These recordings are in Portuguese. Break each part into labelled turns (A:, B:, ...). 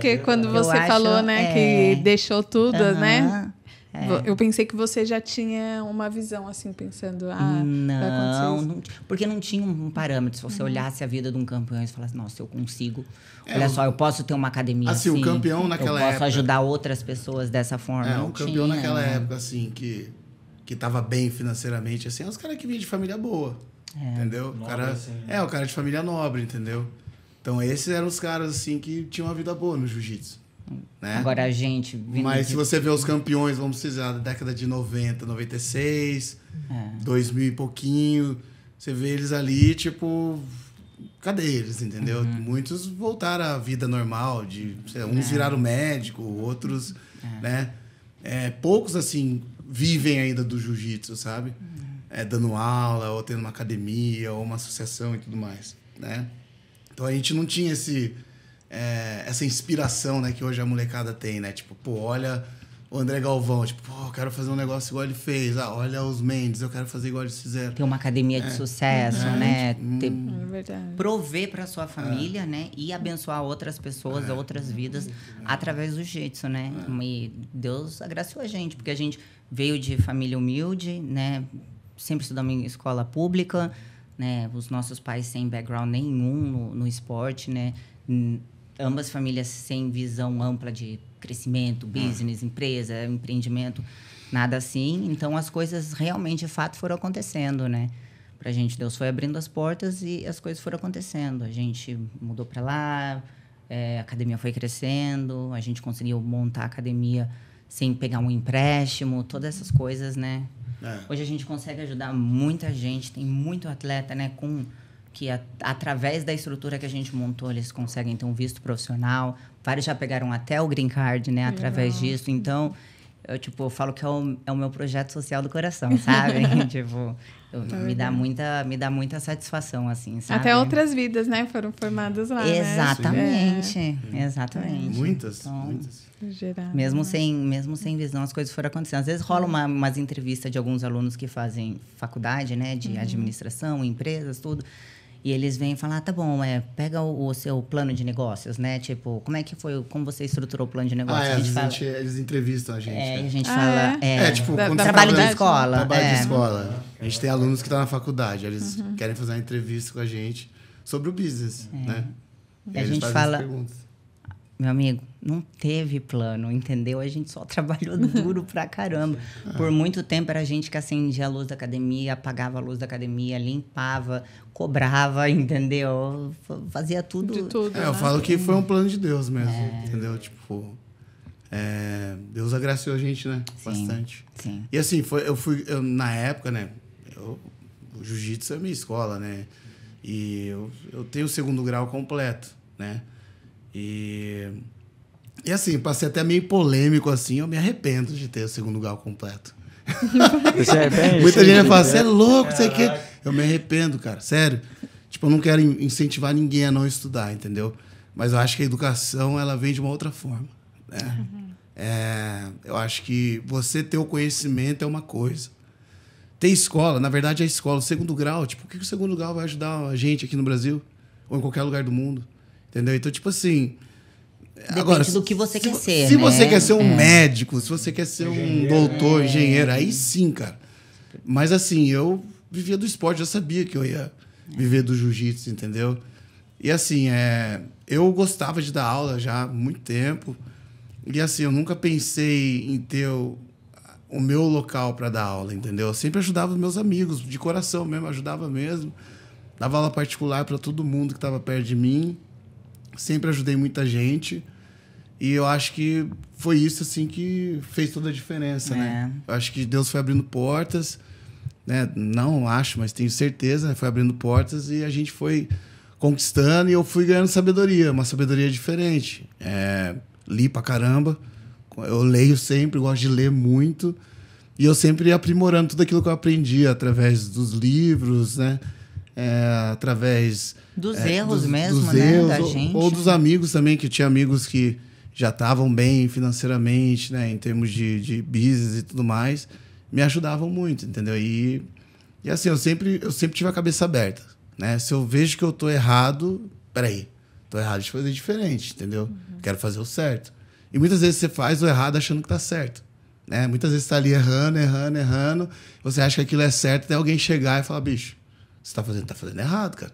A: Porque quando você falou, né, é... que deixou tudo, uhum. né? É. Eu pensei que você já tinha uma visão, assim, pensando, ah, não,
B: não porque não tinha um parâmetro. Se você uhum. olhasse a vida de um campeão e falasse, nossa, eu consigo. É, Olha só, eu posso ter uma academia ah, assim. assim o campeão naquela época... Eu posso época... ajudar outras pessoas dessa forma. É, o campeão tinha, naquela né? época,
C: assim, que, que tava bem financeiramente, assim, é os caras que vinham de família boa, é. entendeu? Nobre, o cara, assim, né? É, o cara de família nobre, entendeu? Então esses eram os caras assim que tinham uma vida boa no jiu-jitsu. Né? Agora a gente. Mas de... se você vê os campeões, vamos dizer, da década de 90, 96, é. 2000 e pouquinho, você vê eles ali, tipo, cadê eles, entendeu? Uhum. Muitos voltaram à vida normal, de uns é. viraram médico, outros, é. né? É, poucos, assim, vivem ainda do jiu-jitsu, sabe? Uhum. É, dando aula, ou tendo uma academia, ou uma associação e tudo mais, né? Então a gente não tinha esse, é, essa inspiração né, que hoje a molecada tem, né? Tipo, pô, olha o André Galvão, tipo, pô, eu quero fazer um negócio igual ele fez. Ah, olha os Mendes, eu quero fazer igual eles fizeram. Ter uma academia é. de sucesso, é, né? Gente, hum. Ter, é
A: verdade.
B: Prover para sua é. família, né? E abençoar outras pessoas, é. outras vidas, através do jeito, né? É. E Deus agraciou a gente, porque a gente veio de família humilde, né? Sempre estudamos em escola pública né? Os nossos pais sem background nenhum no, no esporte, né? ambas famílias sem visão ampla de crescimento, ah. business, ah. empresa, empreendimento, nada assim. Então as coisas realmente, de fato, foram acontecendo, né? Pra gente, Deus foi abrindo as portas e as coisas foram acontecendo. A gente mudou para lá, é, a academia foi crescendo, a gente conseguiu montar a academia sem pegar um empréstimo, todas essas coisas, né? É. Hoje a gente consegue ajudar muita gente, tem muito atleta, né, com que a, através da estrutura que a gente montou, eles conseguem ter um visto profissional. Vários já pegaram até o green card, né, através Legal. Uhum. disso. Então, eu, tipo, eu falo que é o, é o meu projeto social do coração, sabe? tipo, eu, é me, dá muita, me dá muita satisfação, assim, sabe? Até outras
A: vidas, né? Foram formadas lá, né? Exatamente, né?
B: é. Uhum. exatamente. Muitas, então, muitas.
A: Geral, mesmo, né? sem,
B: mesmo sem visão, as coisas foram acontecendo. Às vezes rola uma, umas entrevistas de alguns alunos que fazem faculdade, né? De uhum. administração, empresas, tudo. E eles vêm falar, ah, tá bom, é, pega o, o, seu plano de negócios, né? Tipo, como é que foi, como você estruturou o plano de negócios? Ah, é, a gente, a gente eles entrevistam a gente. É, né? a gente ah, fala... É, é, é tipo, da, da trabalho da escola. Trabalho de é. escola.
C: A gente tem alunos que estão tá na faculdade, eles uhum. querem fazer uma entrevista com a gente sobre o business, é. né? E a gente fala meu
B: amigo, não teve plano, entendeu? A gente só trabalhou duro pra caramba. Por muito tempo era a gente que acendia a luz da academia, apagava a luz da academia, limpava, cobrava, entendeu? Fazia tudo. De tudo. É, eu né? falo que foi
C: um plano de Deus mesmo, é. entendeu? Tipo, é, Deus agraciou a gente, né? Bastante. Sim. E assim, foi, eu fui, eu, na época, né? Eu, o jiu-jitsu é minha escola, né? E eu, eu tenho o segundo grau completo, né? E, e assim, passei até meio polêmico assim, eu me arrependo de ter o segundo grau completo.
A: Muita gente fala, você é louco, sei que.
C: Eu me arrependo, cara, sério. Tipo, eu não quero incentivar ninguém a não estudar, entendeu? Mas eu acho que a educação, ela vem de uma outra forma. Né? Uhum. É, eu acho que você ter o conhecimento é uma coisa. Ter escola, na verdade, é a escola, o segundo grau, tipo, o que o segundo grau vai ajudar a gente aqui no Brasil? Ou em qualquer lugar do mundo? Entendeu? Então, tipo assim. Depende agora, do que você se, quer ser. Se né? você quer ser um é. médico, se você quer ser engenheiro, um doutor, é. engenheiro, aí sim, cara. Mas assim, eu vivia do esporte, já sabia que eu ia viver do jiu-jitsu, entendeu? E assim, é, eu gostava de dar aula já há muito tempo. E assim, eu nunca pensei em ter o, o meu local para dar aula, entendeu? Eu sempre ajudava os meus amigos, de coração mesmo, ajudava mesmo. Dava aula particular para todo mundo que estava perto de mim sempre ajudei muita gente. E eu acho que foi isso assim que fez toda a diferença, né? é. né? Eu acho que Deus foi abrindo portas, né? Não acho, mas tenho certeza, foi abrindo portas e a gente foi conquistando e eu fui ganhando sabedoria, uma sabedoria diferente. É, li pra caramba, eu leio sempre, gosto de ler muito. E eu sempre aprimorando tudo aquilo que eu aprendi através dos livros, né? é, através dos é, erros dos, mesmo, dos né, erros, da ou, gente. Ou dos amigos também, que tinha amigos que já estavam bem financeiramente, né, em termos de, de business e tudo mais, me ajudavam muito, entendeu? E, e assim, eu sempre, eu sempre tive a cabeça aberta, né? Se eu vejo que eu tô errado, peraí, tô errado de fazer diferente, entendeu? Uhum. Quero fazer o certo. E muitas vezes você faz o errado achando que tá certo. Né? Muitas vezes você tá ali errando, errando, errando. Você acha que aquilo é certo, até alguém chegar e falar, bicho, você tá fazendo, tá fazendo errado, cara.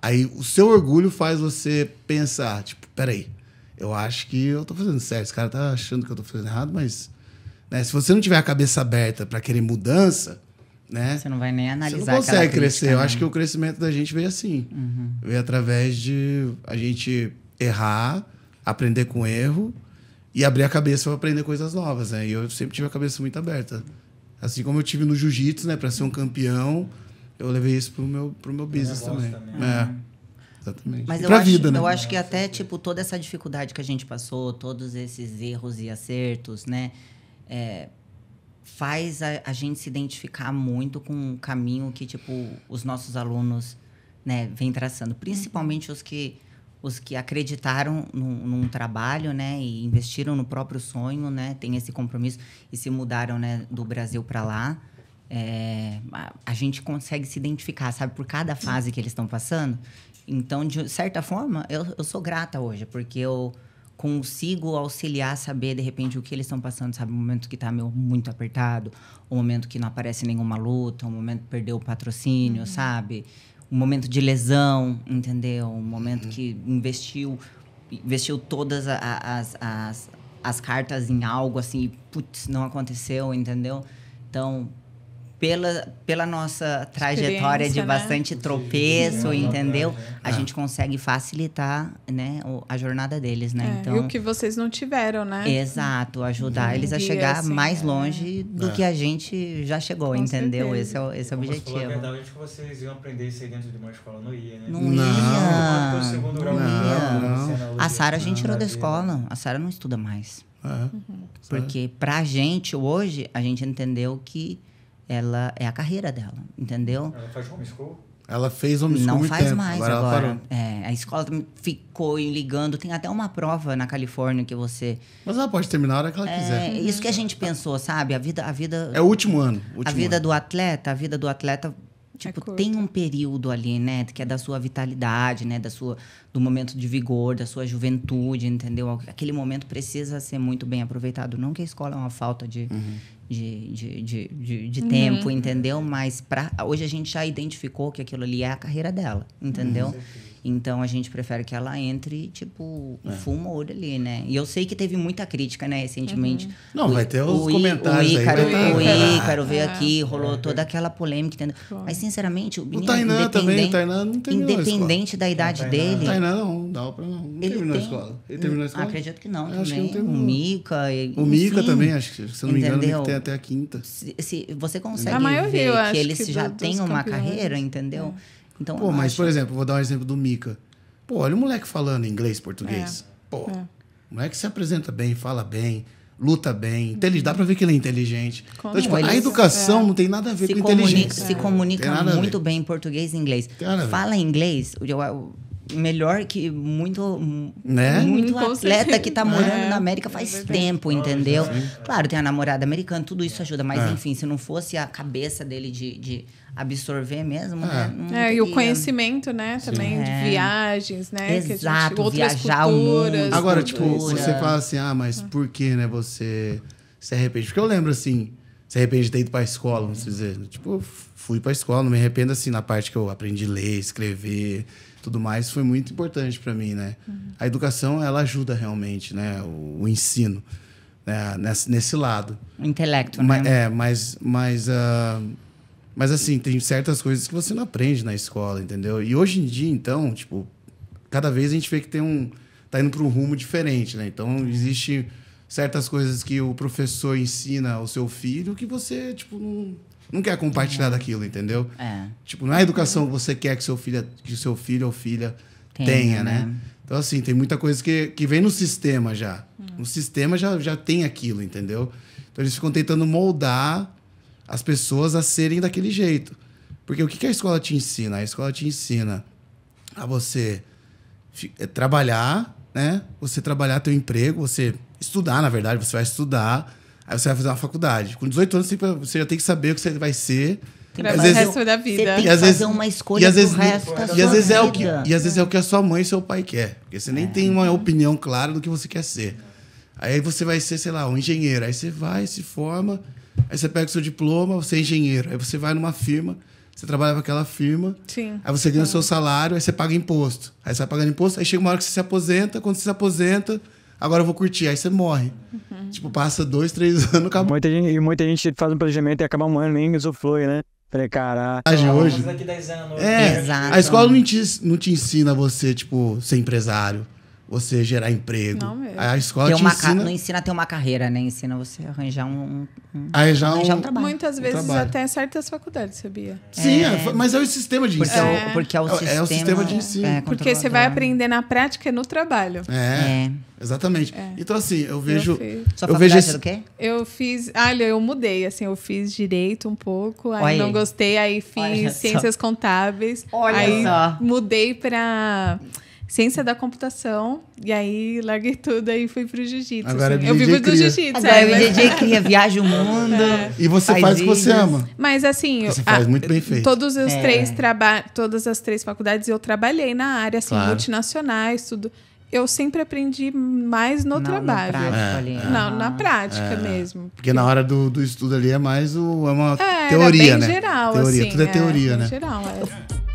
C: Aí o seu orgulho faz você pensar, tipo, peraí, eu acho que eu tô fazendo certo. Esse cara tá achando que eu tô fazendo errado, mas. Né, se você não tiver a cabeça aberta para querer mudança, né? Você não vai nem analisar. Você não consegue crescer. Eu acho né? que o crescimento da gente veio assim. Uhum. Veio através de a gente errar, aprender com erro e abrir a cabeça para aprender coisas novas, né? E eu sempre tive a cabeça muito aberta. Assim como eu tive no jiu-jitsu, né? Para ser um campeão, eu levei isso pro meu, pro meu business também. também. É. Uhum. Exatamente. Mas eu, acho, vida, né? eu acho
B: que até, tipo, toda essa dificuldade que a gente passou, todos esses erros e acertos, né? É, faz a, a, gente se identificar muito com o um caminho que, tipo, os nossos alunos né, vêm traçando. Principalmente os que, os que acreditaram num, num, trabalho, né? E investiram no próprio sonho, né? Tem esse compromisso e se mudaram né, do Brasil para lá é, a, a, gente consegue se identificar, sabe, por cada fase que eles estão passando. Então, de certa forma, eu, eu sou grata hoje, porque eu consigo auxiliar, saber de repente o que eles estão passando, sabe? O momento que tá meu muito apertado, o momento que não aparece nenhuma luta, o momento que perdeu o patrocínio, uhum. sabe? O momento de lesão, entendeu? O momento uhum. que investiu investiu todas as, as, as cartas em algo assim, putz, não aconteceu, entendeu? Então, pela, pela nossa trajetória de né? bastante né? tropeço, Sim, entendeu? A é. gente consegue facilitar né, a jornada deles, né? É, então, e o então que
A: vocês não tiveram, né?
B: Exato, ajudar eles a chegar assim, mais é. longe é. do que a é. gente já chegou, Com entendeu? Certeza. Esse é o, esse é o objetivo. Falou, verdade,
C: que vocês iam aprender isso aí dentro de uma escola, não ia, né? Não, não ia.
B: não, ia. não. A Sara a gente tirou da escola, a Sara não estuda mais. Uhum. Porque pra gente hoje, a gente entendeu que ela é a carreira dela, entendeu? Ela faz
C: homeschool? Ela fez homeschool Não faz tempo. mais agora. agora.
B: É, a escola ficou ligando. Tem até uma prova na Califórnia que você. Mas ela pode terminar a hora que ela é, quiser. Isso que a gente pensou, sabe? A vida, a vida. É o último ano. Último a vida ano. do atleta, a vida do atleta. Tipo, é tem um período ali, né? Que é da sua vitalidade, né? Da sua, do momento de vigor, da sua juventude, entendeu? Aquele momento precisa ser muito bem aproveitado. Não que a escola é uma falta de, uhum de, de, de, de, de uhum. tempo, entendeu? Mas pra, hoje a gente já identificou que aquilo ali é a carreira dela, entendeu? Uhum. Então a gente prefere que ela entre, tipo, é. fuma o olho ali, né? E eu sei que teve muita crítica, né, recentemente. Uhum. Não, o, vai ter os o, comentários o Ícaro, aí. O Ícaro veio é. aqui, rolou é, toda aquela polêmica. Mas, sinceramente, o menino... O é Tainan também, o Tainan não terminou Independente da idade dele... O Tainan
C: não, dá pra não. Ele terminou tem... a escola. Ele terminou a escola? Acredito que não, também. Que não o Mica... o Mica sim. também, acho que, se não me engano, ele tem até a quinta. Se,
B: se você consegue maioria, ver que eles já têm uma carreira, entendeu? É. Então, Pô, mas, acho...
C: por exemplo, vou dar um exemplo do Mika. Pô, olha o moleque falando inglês, português. É. Pô, é. o moleque se apresenta bem, fala bem, luta bem, inteligente, uhum. dá pra ver que ele é inteligente. Como então, tipo, eles, a educação é. não tem nada a ver se com comunica, inteligência. Se comunica muito
B: bem em português e inglês. Fala inglês, eu, eu, melhor que muito, né? muito atleta que está morando é. na América faz é tempo, entendeu? Sim. Claro, tem a namorada americana, tudo isso ajuda, mas é. enfim, se não fosse a cabeça dele de, de absorver mesmo, né? É. Não é, teria.
A: e o conhecimento, né, Sim. também de é. viagens, né? Exato, que gente, viajar culturas, o mundo. Agora, tipo, você fala
C: assim, ah, mas ah. por que, né, você se arrepende? Porque eu lembro, assim, se arrepende de ter ido pra escola, vamos dizer. Tipo, fui pra escola, não me arrependo, assim, na parte que eu aprendi a ler, escrever tudo mais foi muito importante para mim, né? Uhum. A educação ela ajuda realmente, né? O, o ensino né? nesse, nesse lado. O intelecto, né? é, mas mas uh, mas assim tem certas coisas que você não aprende na escola, entendeu? E hoje em dia então tipo cada vez a gente vê que tem um tá indo para um rumo diferente, né? Então uhum. existe certas coisas que o professor ensina ao seu filho que você tipo não não quer compartilhar uhum. daquilo, entendeu? É. Tipo, não é a educação que você quer que seu filho, que seu filho ou filha tenha, tenha né? né? Então, assim, tem muita coisa que, que vem no sistema já. Uhum. No sistema já, já tem aquilo, entendeu? Então, eles ficam tentando moldar as pessoas a serem daquele jeito. Porque o que, que a escola te ensina? A escola te ensina a você é, trabalhar, né? Você trabalhar teu emprego, você estudar, na verdade, você vai estudar, Aí você vai fazer uma faculdade. Com 18 anos, você já tem que saber o que você vai ser. Vai às vezes, o resto da vida. Você tem que fazer vezes, uma escolha e às vezes, resto da vida. É o que, e às vezes é o que a sua mãe e seu pai quer. Porque você nem é. tem uma opinião clara do que você quer ser. Aí você vai ser, sei lá, um engenheiro. Aí você vai, se forma, aí você pega o seu diploma, você é engenheiro. Aí você vai numa firma, você trabalha com aquela firma.
A: Sim. Aí você ganha o
C: seu salário, aí você paga imposto. Aí você vai pagando imposto, aí chega uma hora que você se aposenta. Quando você se aposenta, agora eu vou curtir. Aí você morre. Uhum. Tipo, passa dois, três anos, acabou. Muita gente, e muita gente faz um planejamento e acaba
A: um ano nem usufrui, né? Falei, caraca. Hoje. É, Exato. a escola não
C: te, não te ensina você, tipo, ser empresário, você gerar emprego. Não a escola uma ensina... Não
B: ensina a ter uma carreira, né? Ensina você a arranjar um, um, arranjar, arranjar um, um trabalho. Muitas
A: vezes um trabalho. até certas faculdades, sabia? Sim, é, é mas é o sistema de ensino. É. Porque é o, sistema, é, é, é o sistema de né? ensino. É, porque você vai aprender na prática e no trabalho.
C: É. Exatamente. Então, assim, eu vejo. Eu, Sua eu vejo esse... quê?
A: Eu fiz. Olha, eu mudei, assim, eu fiz direito um pouco, aí não gostei, aí fiz Olha ciências só. contábeis. Olha aí só. mudei para ciência da computação, e aí larguei tudo e fui pro jiu-jitsu. Agora assim. É eu vivo do jiu-jitsu. Agora é, o é né? DJ cria, viaja o é. mundo. É. E você faz, faz o que você ama. Mas assim... Você a, faz muito bem feito. Todos os é. três traba todas as três faculdades eu trabalhei na área, assim, claro. multinacionais, tudo eu sempre aprendi mais no não, trabalho. Na prática, É, né? não, é, na prática é, mesmo.
C: Porque na hora do, do, estudo ali é mais o, é uma teoria, né? geral, teoria. Assim, Tudo é, teoria, né?
A: Geral, é.